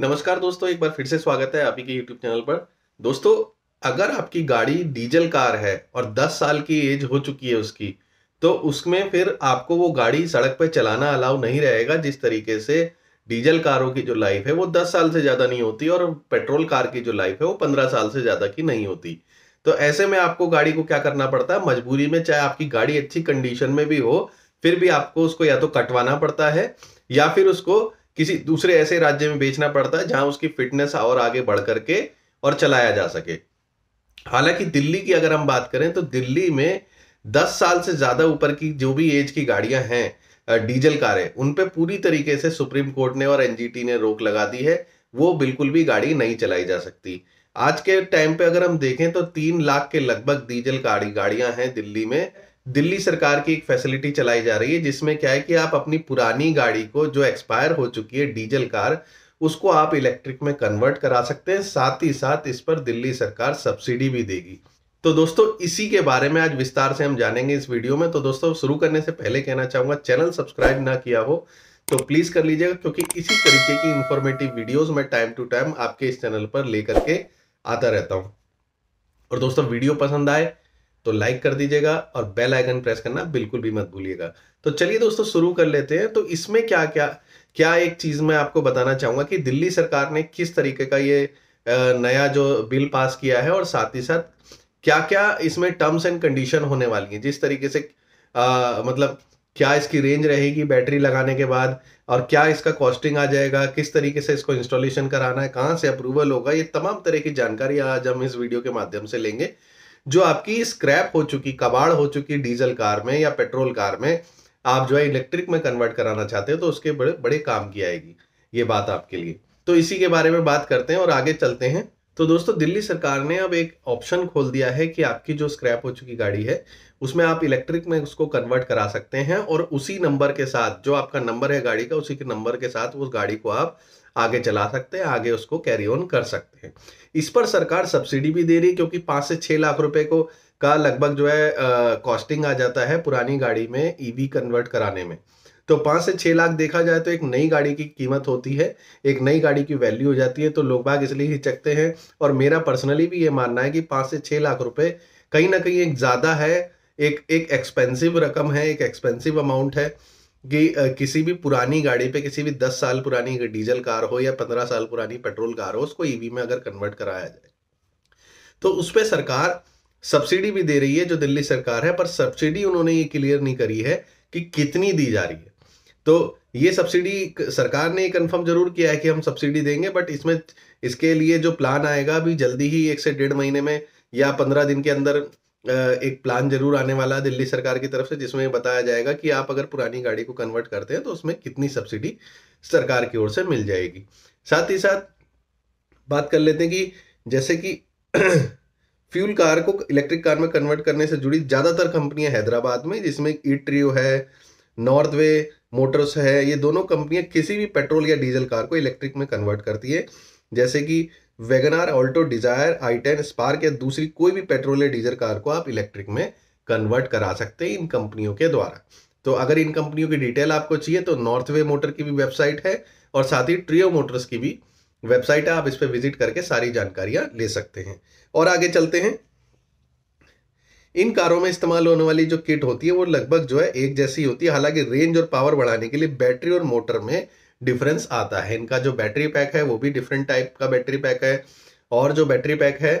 नमस्कार दोस्तों एक बार फिर से स्वागत है आप ही के यूट्यूब चैनल पर दोस्तों अगर आपकी गाड़ी डीजल कार है और 10 साल की एज हो चुकी है उसकी तो उसमें फिर आपको वो गाड़ी सड़क पर चलाना अलाउ नहीं रहेगा जिस तरीके से डीजल कारों की जो लाइफ है वो 10 साल से ज़्यादा नहीं होती और पेट्रोल कार की जो लाइफ है वो 15 साल से ज़्यादा की नहीं होती तो ऐसे में आपको गाड़ी को क्या करना पड़ता है मजबूरी में चाहे आपकी गाड़ी अच्छी कंडीशन में भी हो फिर भी आपको उसको या तो कटवाना पड़ता है या फिर उसको किसी दूसरे ऐसे राज्य में बेचना पड़ता है जहां उसकी फिटनेस और आगे बढ़ करके और चलाया जा सके हालांकि दिल्ली की अगर हम बात करें तो दिल्ली में 10 साल से ज़्यादा ऊपर की जो भी एज की गाड़ियां हैं डीजल कारें उन पर पूरी तरीके से सुप्रीम कोर्ट ने और एनजीटी ने रोक लगा दी है वो बिल्कुल भी गाड़ी नहीं चलाई जा सकती आज के टाइम पे अगर हम देखें तो तीन लाख के लगभग डीजल गाड़ी गाड़ियां हैं दिल्ली में दिल्ली सरकार की एक फैसिलिटी चलाई जा रही है जिसमें क्या है कि आप अपनी पुरानी गाड़ी को जो एक्सपायर हो चुकी है डीजल कार उसको आप इलेक्ट्रिक में कन्वर्ट करा सकते हैं साथ ही साथ इस पर दिल्ली सरकार सब्सिडी भी देगी तो दोस्तों इसी के बारे में आज विस्तार से हम जानेंगे इस वीडियो में तो दोस्तों शुरू करने से पहले कहना चाहूंगा चैनल सब्सक्राइब ना किया हो तो प्लीज कर लीजिएगा क्योंकि इसी तरीके की इंफॉर्मेटिव वीडियोस मैं टाइम टू टाइम आपके इस चैनल पर लेकर के आता रहता हूं और दोस्तों वीडियो पसंद आए तो लाइक कर दीजिएगा और बेल आइकन प्रेस करना बिल्कुल भी मत भूलिएगा तो चलिए दोस्तों शुरू कर लेते हैं तो इसमें क्या क्या क्या एक चीज़ मैं आपको बताना चाहूंगा कि दिल्ली सरकार ने किस तरीके का ये नया जो बिल पास किया है और साथ ही साथ क्या क्या इसमें टर्म्स एंड कंडीशन होने वाली है जिस तरीके से आ, मतलब क्या इसकी रेंज रहेगी बैटरी लगाने के बाद और क्या इसका कॉस्टिंग आ जाएगा किस तरीके से इसको इंस्टॉलेशन कराना है कहाँ से अप्रूवल होगा ये तमाम तरह की जानकारी आज हम इस वीडियो के माध्यम से लेंगे जो आपकी स्क्रैप हो चुकी कबाड़ हो चुकी डीजल कार में या पेट्रोल कार में आप जो है इलेक्ट्रिक में कन्वर्ट कराना चाहते हो तो उसके बड़े बड़े काम की आएगी ये बात आपके लिए तो इसी के बारे में बात करते हैं और आगे चलते हैं तो दोस्तों दिल्ली सरकार ने अब एक ऑप्शन खोल दिया है कि आपकी जो स्क्रैप हो चुकी गाड़ी है उसमें आप इलेक्ट्रिक में उसको कन्वर्ट करा सकते हैं और उसी नंबर के साथ जो आपका नंबर है गाड़ी का उसी के नंबर के साथ उस गाड़ी को आप आगे चला सकते हैं आगे उसको कैरी ऑन कर सकते हैं इस पर सरकार सब्सिडी भी दे रही है क्योंकि पाँच से छः लाख रुपए को का लगभग जो है कॉस्टिंग आ जाता है पुरानी गाड़ी में ईवी e कन्वर्ट कराने में तो पाँच से छः लाख देखा जाए तो एक नई गाड़ी की कीमत होती है एक नई गाड़ी की वैल्यू हो जाती है तो लोग बाग इसलिए हिचकते हैं और मेरा पर्सनली भी ये मानना है कि पाँच से छः लाख रुपए कहीं ना कहीं एक ज़्यादा है एक एक एक्सपेंसिव रकम है एक एक्सपेंसिव अमाउंट है कि किसी भी पुरानी गाड़ी पे किसी भी दस साल पुरानी डीजल कार हो या पंद्रह साल पुरानी पेट्रोल कार हो उसको ईवी e में अगर कन्वर्ट कराया जाए तो उस पर सरकार सब्सिडी भी दे रही है जो दिल्ली सरकार है पर सब्सिडी उन्होंने ये क्लियर नहीं करी है कि कितनी दी जा रही है तो ये सब्सिडी सरकार ने कंफर्म जरूर किया है कि हम सब्सिडी देंगे बट इसमें इसके लिए जो प्लान आएगा अभी जल्दी ही एक से डेढ़ महीने में या पंद्रह दिन के अंदर एक प्लान जरूर आने वाला है दिल्ली सरकार की तरफ से जिसमें बताया जाएगा कि आप अगर पुरानी गाड़ी को कन्वर्ट करते हैं तो उसमें कितनी सब्सिडी सरकार की ओर से मिल जाएगी साथ ही साथ बात कर लेते हैं कि जैसे कि फ्यूल कार को इलेक्ट्रिक कार में कन्वर्ट करने से जुड़ी ज़्यादातर कंपनियां हैदराबाद में जिसमें ई e ट्रियो है नॉर्थ वे मोटर्स है ये दोनों कंपनियां किसी भी पेट्रोल या डीजल कार को इलेक्ट्रिक में कन्वर्ट करती है जैसे कि WagonR Alto Dzire i ten Spark या दूसरी कोई भी पेट्रोल या डीजल कार को आप इलेक्ट्रिक में कन्वर्ट करा सकते हैं इन कंपनियों के द्वारा तो अगर इन कंपनियों की डिटेल आपको चाहिए तो नॉर्थ वे मोटर की भी वेबसाइट है और साथ ही ट्रियो मोटर्स की भी वेबसाइट है आप इस पर विजिट करके सारी जानकारियां ले सकते हैं और आगे चलते हैं इन कारों में इस्तेमाल होने वाली जो किट होती है वो लगभग जो है एक जैसी होती है हालांकि रेंज और पावर बढ़ाने के लिए बैटरी और मोटर में डिफरेंस आता है इनका जो बैटरी पैक है वो भी डिफरेंट टाइप का बैटरी पैक है और जो बैटरी पैक है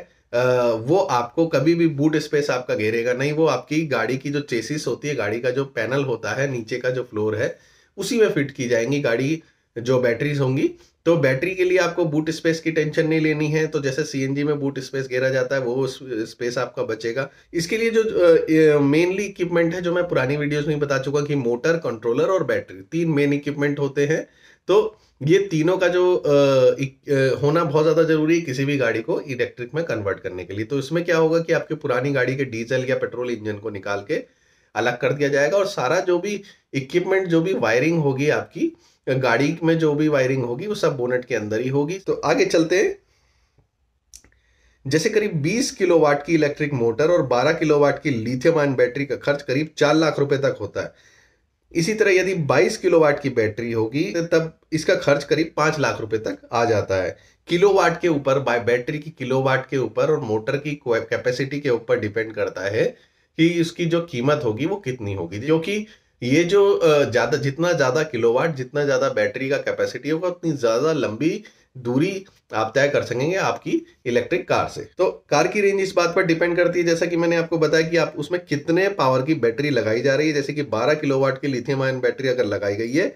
वो आपको कभी भी बूट स्पेस आपका घेरेगा नहीं वो आपकी गाड़ी की जो चेसिस होती है गाड़ी का जो पैनल होता है नीचे का जो फ्लोर है उसी में फिट की जाएंगी गाड़ी जो बैटरीज होंगी तो बैटरी के लिए आपको बूट स्पेस की टेंशन नहीं लेनी है तो जैसे सीएनजी में बूट स्पेस घेरा जाता है वो स्पेस आपका बचेगा इसके लिए जो मेनली इक्विपमेंट है जो मैं पुरानी वीडियोस में बता चुका कि मोटर कंट्रोलर और बैटरी तीन मेन इक्विपमेंट होते हैं तो ये तीनों का जो आ, होना बहुत ज़्यादा जरूरी है किसी भी गाड़ी को इलेक्ट्रिक में कन्वर्ट करने के लिए तो इसमें क्या होगा कि आपकी पुरानी गाड़ी के डीजल या पेट्रोल इंजन को निकाल के अलग कर दिया जाएगा और सारा जो भी इक्विपमेंट जो भी वायरिंग होगी आपकी गाड़ी में जो भी वायरिंग होगी वो सब बोनेट के अंदर ही होगी तो आगे चलते हैं जैसे करीब 20 किलोवाट की इलेक्ट्रिक मोटर और 12 किलोवाट की लिथियम आयन बैटरी का खर्च करीब 4 लाख रुपए तक होता है इसी तरह यदि 22 किलोवाट की बैटरी होगी तो तब इसका खर्च करीब पांच लाख रुपए तक आ जाता है किलोवाट के ऊपर बैटरी की किलोवाट के ऊपर और मोटर की कैपेसिटी के ऊपर डिपेंड करता है कि उसकी जो कीमत होगी वो कितनी होगी जो कि ये जो ज्यादा जितना ज्यादा किलोवाट जितना ज्यादा बैटरी का कैपेसिटी होगा उतनी ज्यादा लंबी दूरी आप तय कर सकेंगे आपकी इलेक्ट्रिक कार से तो कार की रेंज इस बात पर डिपेंड करती है जैसा कि मैंने आपको बताया कि आप उसमें कितने पावर की बैटरी लगाई जा रही है जैसे कि 12 किलोवाट की लिथियम आयन बैटरी अगर लगाई गई है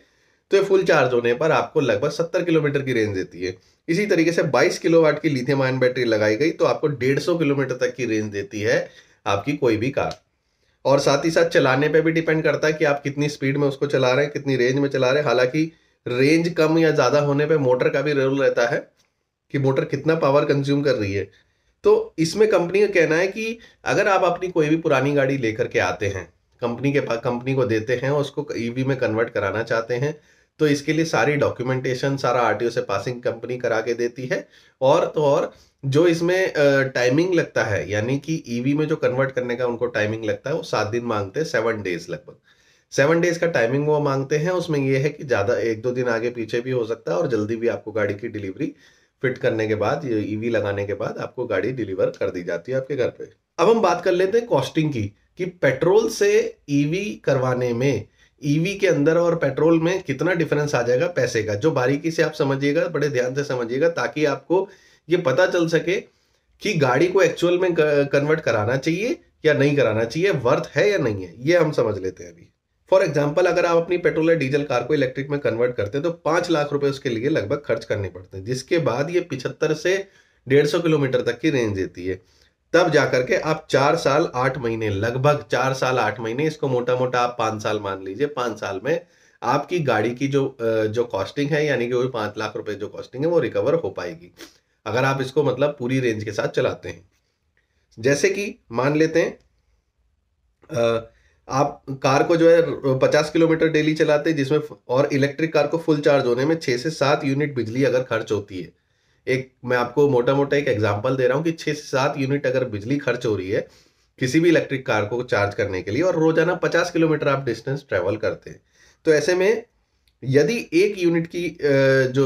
तो ये फुल चार्ज होने पर आपको लगभग 70 किलोमीटर की रेंज देती है इसी तरीके से 22 किलोवाट की लिथियम आयन बैटरी लगाई गई तो आपको 150 किलोमीटर तक की रेंज देती है आपकी कोई भी कार और साथ ही साथ चलाने पे भी डिपेंड करता है कि आप कितनी स्पीड में उसको चला रहे हैं कितनी रेंज में चला रहे हैं हालांकि रेंज कम या ज़्यादा होने पे मोटर का भी रोल रहता है कि मोटर कितना पावर कंज्यूम कर रही है तो इसमें कंपनी का कहना है कि अगर आप अपनी कोई भी पुरानी गाड़ी लेकर के आते हैं कंपनी के पास कंपनी को देते हैं और उसको ईवी में कन्वर्ट कराना चाहते हैं तो इसके लिए सारी डॉक्यूमेंटेशन सारा आर से पासिंग कंपनी करा के देती है और तो और जो इसमें टाइमिंग लगता है यानी कि ईवी e में जो कन्वर्ट करने का उनको टाइमिंग लगता है वो सात दिन मांगते हैं सेवन डेज लगभग सेवन डेज का टाइमिंग वो मांगते हैं उसमें ये है कि ज़्यादा एक दो दिन आगे पीछे भी हो सकता है और जल्दी भी आपको गाड़ी की डिलीवरी फिट करने के बाद ईवी e लगाने के बाद आपको गाड़ी डिलीवर कर दी जाती है आपके घर पे अब हम बात कर लेते हैं कॉस्टिंग की कि पेट्रोल से ईवी e करवाने में ईवी e के अंदर और पेट्रोल में कितना डिफरेंस आ जाएगा पैसे का जो बारीकी से आप समझिएगा बड़े ध्यान से समझिएगा ताकि आपको ये पता चल सके कि गाड़ी को एक्चुअल में कन्वर्ट कराना चाहिए या नहीं कराना चाहिए वर्थ है या नहीं है ये हम समझ लेते हैं अभी फॉर एग्जाम्पल अगर आप अपनी पेट्रोल या डीजल कार को इलेक्ट्रिक में कन्वर्ट करते हैं तो पांच लाख रुपए उसके लिए लगभग खर्च करने पड़ते हैं जिसके बाद ये पिछहत्तर से डेढ़ सौ किलोमीटर तक की रेंज देती है तब जाकर के आप चार साल आठ महीने लगभग चार साल आठ महीने इसको मोटा मोटा आप पांच साल मान लीजिए पांच साल में आपकी गाड़ी की जो जो कॉस्टिंग है यानी कि वो पांच लाख रुपए जो कॉस्टिंग है वो रिकवर हो पाएगी अगर आप इसको मतलब पूरी रेंज के साथ चलाते हैं जैसे कि मान लेते हैं आप कार को जो है पचास किलोमीटर डेली चलाते हैं जिसमें और इलेक्ट्रिक कार को फुल चार्ज होने में छह से सात यूनिट बिजली अगर खर्च होती है एक मैं आपको मोटा मोटा एक एग्जाम्पल दे रहा हूँ कि छह से सात यूनिट अगर बिजली खर्च हो रही है किसी भी इलेक्ट्रिक कार को चार्ज करने के लिए और रोजाना पचास किलोमीटर आप डिस्टेंस ट्रेवल करते हैं तो ऐसे में यदि एक यूनिट की जो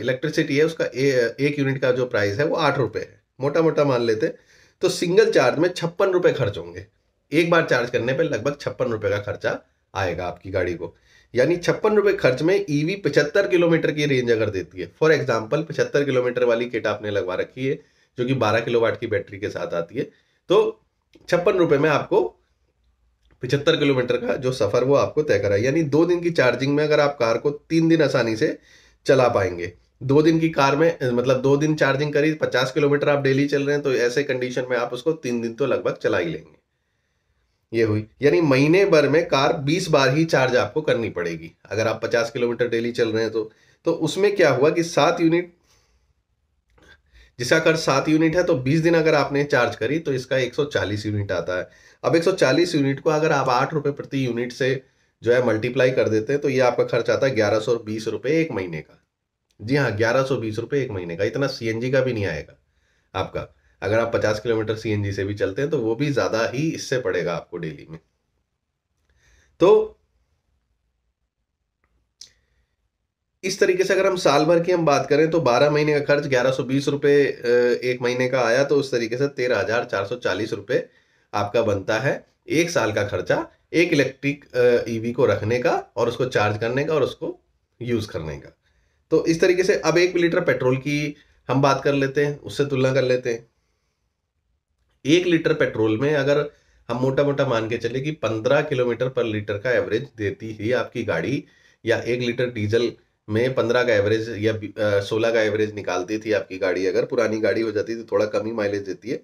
इलेक्ट्रिसिटी है उसका ए, एक यूनिट का जो प्राइस है वो आठ रुपये है मोटा मोटा मान लेते तो सिंगल चार्ज में छप्पन रुपये खर्च होंगे एक बार चार्ज करने पे लगभग छप्पन रुपये का खर्चा आएगा आपकी गाड़ी को यानी छप्पन रुपए खर्च में ईवी e पचहत्तर किलोमीटर की रेंज अगर देती है फॉर एग्जाम्पल पचहत्तर किलोमीटर वाली किट आपने लगवा रखी है जो कि बारह किलो वाट की बैटरी के साथ आती है तो छप्पन रुपए में आपको पिछहत्तर किलोमीटर का जो सफ़र वो आपको तय कराए यानी दो दिन की चार्जिंग में अगर आप कार को तीन दिन आसानी से चला पाएंगे दो दिन की कार में मतलब दो दिन चार्जिंग करी पचास किलोमीटर आप डेली चल रहे हैं तो ऐसे कंडीशन में आप उसको तीन दिन तो लगभग चला ही लेंगे ये हुई यानी महीने भर में कार 20 बार ही चार्ज आपको करनी पड़ेगी अगर आप 50 किलोमीटर डेली चल रहे हैं तो तो उसमें क्या हुआ कि सात यूनिट जिसका खर्च सात यूनिट है तो 20 दिन अगर आपने चार्ज करी तो इसका 140 यूनिट आता है अब 140 यूनिट को अगर आप आठ रुपये प्रति यूनिट से जो है मल्टीप्लाई कर देते हैं तो ये आपका खर्च आता है ग्यारह सौ बीस रुपये एक महीने का जी हाँ ग्यारह सौ बीस रुपये एक महीने का इतना सी का भी नहीं आएगा आपका अगर आप पचास किलोमीटर सी से भी चलते हैं तो वो भी ज़्यादा ही इससे पड़ेगा आपको डेली में तो इस तरीके से अगर हम साल भर की हम बात करें तो 12 महीने का खर्च ग्यारह रुपए एक महीने का आया तो उस तरीके से तेरह हजार चार सौ चालीस आपका बनता है एक साल का खर्चा एक इलेक्ट्रिक ईवी e को रखने का और उसको चार्ज करने का और उसको यूज़ करने का तो इस तरीके से अब एक लीटर पेट्रोल की हम बात कर लेते हैं उससे तुलना कर लेते हैं एक लीटर पेट्रोल में अगर हम मोटा मोटा मान के चले कि पंद्रह किलोमीटर पर लीटर का एवरेज देती ही आपकी गाड़ी या एक लीटर डीजल में पंद्रह का एवरेज या सोलह का एवरेज निकालती थी आपकी गाड़ी अगर पुरानी गाड़ी हो जाती तो थोड़ा कम ही माइलेज देती है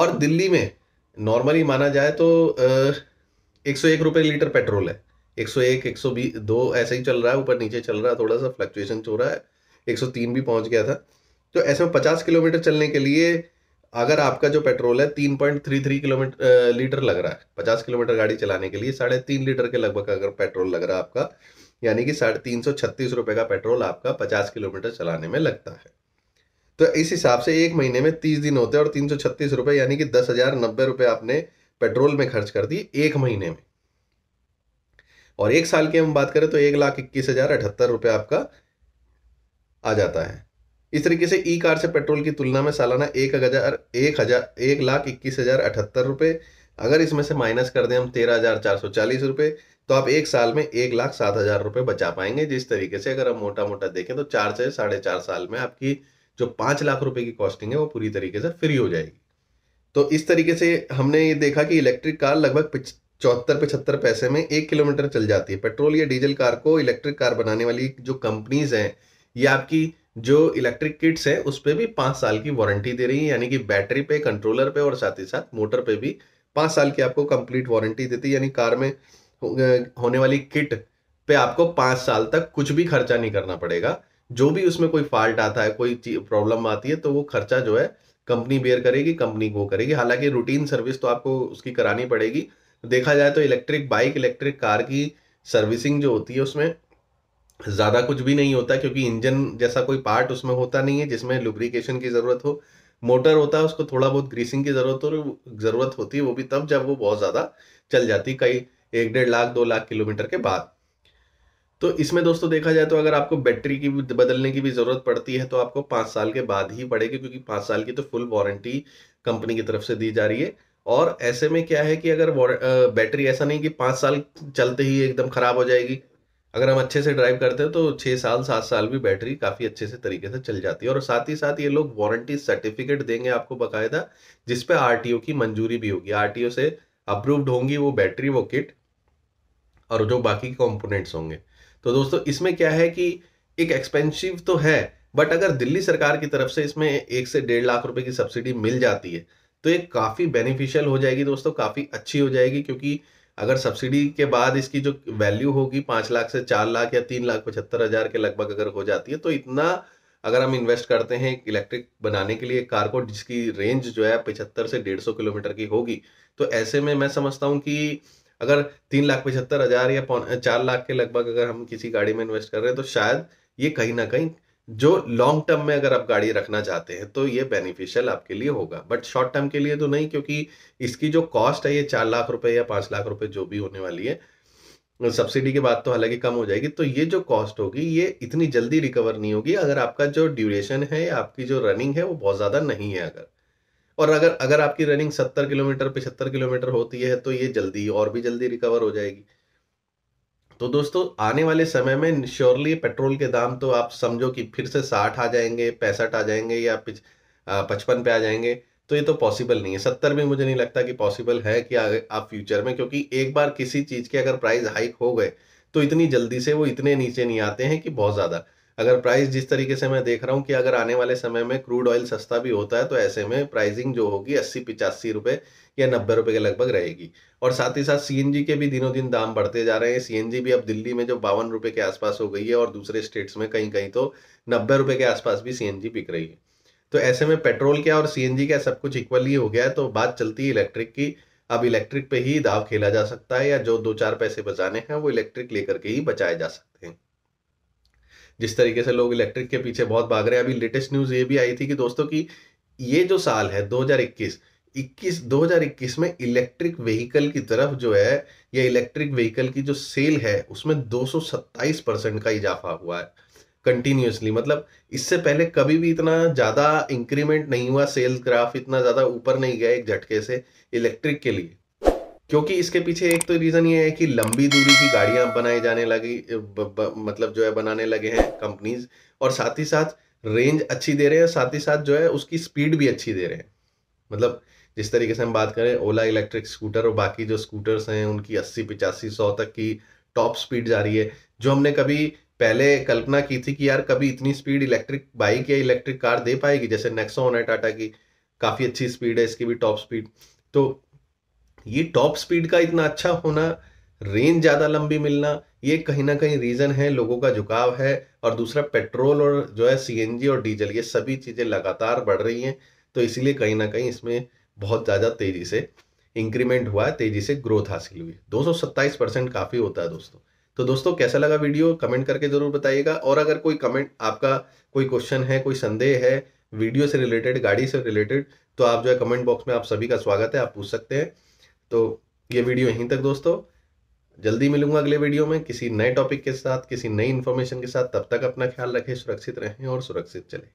और दिल्ली में नॉर्मली माना जाए तो एक सौ एक रुपये लीटर पेट्रोल है एक सौ एक एक सौ बीस दो ऐसे ही चल रहा है ऊपर नीचे चल रहा है थोड़ा सा फ्लक्चुएशन हो रहा है एक सौ तीन भी पहुंच गया था तो ऐसे में पचास किलोमीटर चलने के लिए अगर आपका जो पेट्रोल है तीन point three three kilometre litre लग रहा है पचास किलोमीटर गाड़ी चलाने के लिए साढ़े तीन लीटर के लगभग अगर पेट्रोल लग रहा है आपका यानी कि साढ़े तीन सौ छत्तीस रुपए का पेट्रोल आपका पचास किलोमीटर चलाने में लगता है तो इस हिसाब से एक महीने में तीस दिन होते हैं और तीन सौ छत्तीस रुपए यानी कि दस हज़ार नब्बे रुपए आपने पेट्रोल में खर्च कर दिए एक महीने में और एक साल की हम बात करें तो एक लाख इक्कीस हज़ार अठहत्तर रुपये आपका आ जाता है इस तरीके से ई कार से पेट्रोल की तुलना में सालाना एक हजार एक हजार एक लाख इक्कीस हजार अठहत्तर रुपये अगर इसमें से माइनस कर दें हम तेरह हजार चार सौ चालीस रुपये तो आप एक साल में एक लाख सात हजार रुपये बचा पाएंगे जिस तरीके से अगर हम मोटा मोटा देखें तो चार से साढ़े चार साल में आपकी जो पाँच लाख रुपये की कॉस्टिंग है वो पूरी तरीके से फ्री हो जाएगी तो इस तरीके से हमने ये देखा कि इलेक्ट्रिक कार लगभग चौहत्तर पचहत्तर पैसे में एक किलोमीटर चल जाती है पेट्रोल या डीजल कार को इलेक्ट्रिक कार बनाने वाली जो कंपनीज हैं ये आपकी जो इलेक्ट्रिक किट्स है उस पर भी पाँच साल की वारंटी दे रही है यानी कि बैटरी पे कंट्रोलर पे और साथ ही साथ मोटर पे भी पाँच साल की आपको कंप्लीट वारंटी देती है यानी कार में होने वाली किट पे आपको पाँच साल तक कुछ भी खर्चा नहीं करना पड़ेगा जो भी उसमें कोई फॉल्ट आता है कोई प्रॉब्लम आती है तो वो खर्चा जो है कंपनी बेयर करेगी कंपनी को करेगी हालांकि रूटीन सर्विस तो आपको उसकी करानी पड़ेगी देखा जाए तो इलेक्ट्रिक बाइक इलेक्ट्रिक कार की सर्विसिंग जो होती है उसमें ज़्यादा कुछ भी नहीं होता क्योंकि इंजन जैसा कोई पार्ट उसमें होता नहीं है जिसमें लुब्रिकेशन की ज़रूरत हो मोटर होता है उसको थोड़ा बहुत ग्रीसिंग की ज़रूरत हो ज़रूरत होती है वो भी तब जब वो बहुत ज़्यादा चल जाती कई एक डेढ़ लाख दो लाख किलोमीटर के बाद तो इसमें दोस्तों देखा जाए तो अगर आपको बैटरी की बदलने की भी ज़रूरत पड़ती है तो आपको पाँच साल के बाद ही पड़ेगी क्योंकि पाँच साल की तो फुल वारंटी कंपनी की तरफ से दी जा रही है और ऐसे में क्या है कि अगर बैटरी ऐसा नहीं कि पाँच साल चलते ही एकदम ख़राब हो जाएगी अगर हम अच्छे से ड्राइव करते हैं तो छह साल सात साल भी बैटरी काफ़ी अच्छे से तरीके से चल जाती है और साथ ही साथ ये लोग वारंटी सर्टिफिकेट देंगे आपको बाकायदा जिसपे आर की मंजूरी भी होगी आर से अप्रूव्ड होंगी वो बैटरी वो किट और जो बाकी कॉम्पोनेंट्स होंगे तो दोस्तों इसमें क्या है कि एक एक्सपेंसिव तो है बट अगर दिल्ली सरकार की तरफ से इसमें एक से डेढ़ लाख रुपए की सब्सिडी मिल जाती है तो ये काफ़ी बेनिफिशियल हो जाएगी दोस्तों काफ़ी अच्छी हो जाएगी क्योंकि अगर सब्सिडी के बाद इसकी जो वैल्यू होगी पाँच लाख से चार लाख या तीन लाख पचहत्तर हज़ार के लगभग अगर हो जाती है तो इतना अगर हम इन्वेस्ट करते हैं इलेक्ट्रिक बनाने के लिए कार को जिसकी रेंज जो है पचहत्तर से डेढ़ सौ किलोमीटर की होगी तो ऐसे में मैं समझता हूँ कि अगर तीन लाख पचहत्तर हज़ार या चार लाख के लगभग अगर हम किसी गाड़ी में इन्वेस्ट कर रहे हैं तो शायद ये कहीं ना कहीं जो लॉन्ग टर्म में अगर आप गाड़ी रखना चाहते हैं तो ये बेनिफिशियल आपके लिए होगा बट शॉर्ट टर्म के लिए तो नहीं क्योंकि इसकी जो कॉस्ट है ये चार लाख रुपए या पाँच लाख रुपए जो भी होने वाली है सब्सिडी की बात तो हालांकि कम हो जाएगी तो ये जो कॉस्ट होगी ये इतनी जल्दी रिकवर नहीं होगी अगर आपका जो ड्यूरेशन है आपकी जो रनिंग है वो बहुत ज़्यादा नहीं है अगर और अगर अगर आपकी रनिंग सत्तर किलोमीटर पिछहत्तर किलोमीटर होती है तो ये जल्दी और भी जल्दी रिकवर हो जाएगी तो दोस्तों आने वाले समय में श्योरली पेट्रोल के दाम तो आप समझो कि फिर से साठ आ जाएंगे पैंसठ आ जाएंगे या पचपन पे आ जाएंगे तो ये तो पॉसिबल नहीं है सत्तर भी मुझे नहीं लगता कि पॉसिबल है कि आप फ्यूचर में क्योंकि एक बार किसी चीज़ के अगर प्राइस हाइक हो गए तो इतनी जल्दी से वो इतने नीचे नहीं आते हैं कि बहुत ज़्यादा अगर प्राइस जिस तरीके से मैं देख रहा हूँ कि अगर आने वाले समय में क्रूड ऑयल सस्ता भी होता है तो ऐसे में प्राइसिंग जो होगी अस्सी पिचासी रुपये या नब्बे रुपये के लगभग रहेगी और साथ ही साथ सी के भी दिनों दिन दाम बढ़ते जा रहे हैं सी भी अब दिल्ली में जो बावन रुपये के आसपास हो गई है और दूसरे स्टेट्स में कहीं कहीं तो नब्बे रुपये के आसपास भी सी बिक रही है तो ऐसे में पेट्रोल क्या और सी क्या सब कुछ इक्वल हो गया है तो बात चलती है इलेक्ट्रिक की अब इलेक्ट्रिक पे ही दाव खेला जा सकता है या जो दो चार पैसे बचाने हैं वो इलेक्ट्रिक लेकर के ही बचाए जा सकते हैं जिस तरीके से लोग इलेक्ट्रिक के पीछे बहुत भाग रहे हैं अभी लेटेस्ट न्यूज़ ये भी आई थी कि दोस्तों की ये जो साल है 2021 21 2021 में इलेक्ट्रिक व्हीकल की तरफ जो है या इलेक्ट्रिक व्हीकल की जो सेल है उसमें 227 परसेंट का इजाफा हुआ है कंटिन्यूसली मतलब इससे पहले कभी भी इतना ज़्यादा इंक्रीमेंट नहीं हुआ सेल ग्राफ इतना ज़्यादा ऊपर नहीं गया एक झटके से इलेक्ट्रिक के लिए क्योंकि इसके पीछे एक तो रीज़न ये है कि लंबी दूरी की गाड़ियां बनाई जाने लगी ब, ब, मतलब जो है बनाने लगे हैं कंपनीज और साथ ही साथ रेंज अच्छी दे रहे हैं साथ ही साथ जो है उसकी स्पीड भी अच्छी दे रहे हैं मतलब जिस तरीके से हम बात करें ओला इलेक्ट्रिक स्कूटर और बाकी जो स्कूटर्स हैं उनकी अस्सी पिचासी सौ तक की टॉप स्पीड जा रही है जो हमने कभी पहले कल्पना की थी कि यार कभी इतनी स्पीड इलेक्ट्रिक बाइक या इलेक्ट्रिक कार दे पाएगी जैसे नेक्सोन है टाटा की काफ़ी अच्छी स्पीड है इसकी भी टॉप स्पीड तो ये टॉप स्पीड का इतना अच्छा होना रेंज ज़्यादा लंबी मिलना ये कहीं ना कहीं रीज़न है लोगों का झुकाव है और दूसरा पेट्रोल और जो है सीएनजी और डीजल ये सभी चीज़ें लगातार बढ़ रही हैं तो इसीलिए कहीं ना कहीं इसमें बहुत ज़्यादा तेज़ी से इंक्रीमेंट हुआ है तेज़ी से ग्रोथ हासिल हुई दो परसेंट काफ़ी होता है दोस्तों तो दोस्तों कैसा लगा वीडियो कमेंट करके ज़रूर बताइएगा और अगर कोई कमेंट आपका कोई क्वेश्चन है कोई संदेह है वीडियो से रिलेटेड गाड़ी से रिलेटेड तो आप जो है कमेंट बॉक्स में आप सभी का स्वागत है आप पूछ सकते हैं तो ये वीडियो यहीं तक दोस्तों जल्दी मिलूंगा अगले वीडियो में किसी नए टॉपिक के साथ किसी नई इन्फॉर्मेशन के साथ तब तक अपना ख्याल रखें सुरक्षित रहें और सुरक्षित चलें